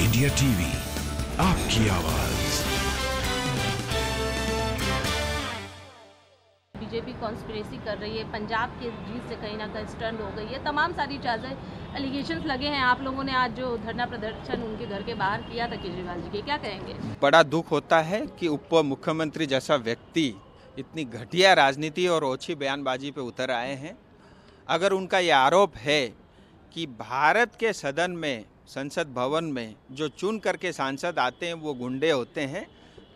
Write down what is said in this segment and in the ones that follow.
India TV आपकी आवाज BJP conspiracy कर रही है पंजाब के जीत से कहीं ना कहीं स्टंड हो गई है तमाम सारी चार्जेस एलिगेशन लगे हैं आप लोगों ने आज जो धरना प्रदर्शन उनके घर के बाहर किया था केजरीवाल जी के क्या कहेंगे बड़ा दुख होता है कि उप मुख्यमंत्री जैसा व्यक्ति इतनी घटिया राजनीति और ओछी बयानबाजी पे उतर आए हैं अगर उनका ये आरोप है कि भारत के सदन में संसद भवन में जो चुन करके सांसद आते हैं वो गुंडे होते हैं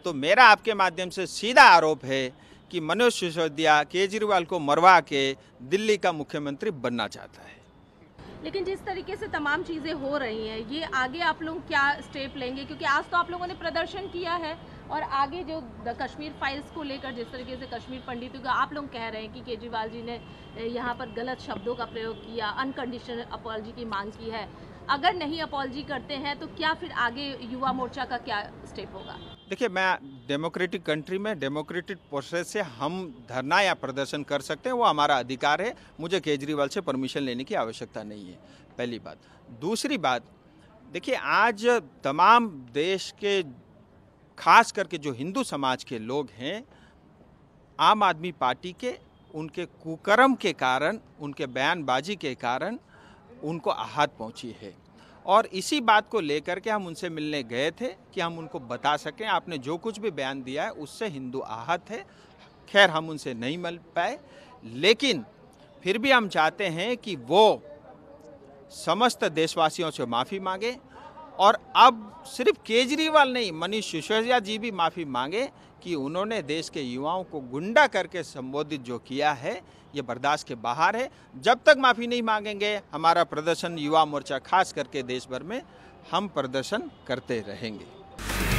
तो मेरा आपके माध्यम से सीधा आरोप है कि मनोज सिसोदिया केजरीवाल को मरवा के दिल्ली का मुख्यमंत्री बनना चाहता है लेकिन जिस तरीके से तमाम चीज़ें हो रही हैं ये आगे आप लोग क्या स्टेप लेंगे क्योंकि आज तो आप लोगों ने प्रदर्शन किया है और आगे जो कश्मीर फाइल्स को लेकर जिस तरीके से कश्मीर पंडितों का आप लोग कह रहे हैं कि केजरीवाल जी ने यहाँ पर गलत शब्दों का प्रयोग किया अनकंडीशनल अपॉलजी की मांग की है अगर नहीं अपॉलजी करते हैं तो क्या फिर आगे युवा मोर्चा का क्या स्टेप होगा देखिए मैं डेमोक्रेटिक कंट्री में डेमोक्रेटिक प्रोसेस से हम धरना या प्रदर्शन कर सकते हैं वो हमारा अधिकार है मुझे केजरीवाल से परमिशन लेने की आवश्यकता नहीं है पहली बात दूसरी बात देखिए आज तमाम देश के खास करके जो हिंदू समाज के लोग हैं आम आदमी पार्टी के उनके कुकर्म के कारण उनके बयानबाजी के कारण उनको आहत पहुंची है और इसी बात को लेकर के हम उनसे मिलने गए थे कि हम उनको बता सकें आपने जो कुछ भी बयान दिया है उससे हिंदू आहत है खैर हम उनसे नहीं मिल पाए लेकिन फिर भी हम चाहते हैं कि वो समस्त देशवासियों से माफ़ी मांगें और अब सिर्फ केजरीवाल नहीं मनीष सिसोदिया जी भी माफ़ी मांगे कि उन्होंने देश के युवाओं को गुंडा करके संबोधित जो किया है ये बर्दाश्त के बाहर है जब तक माफ़ी नहीं मांगेंगे हमारा प्रदर्शन युवा मोर्चा खास करके देश भर में हम प्रदर्शन करते रहेंगे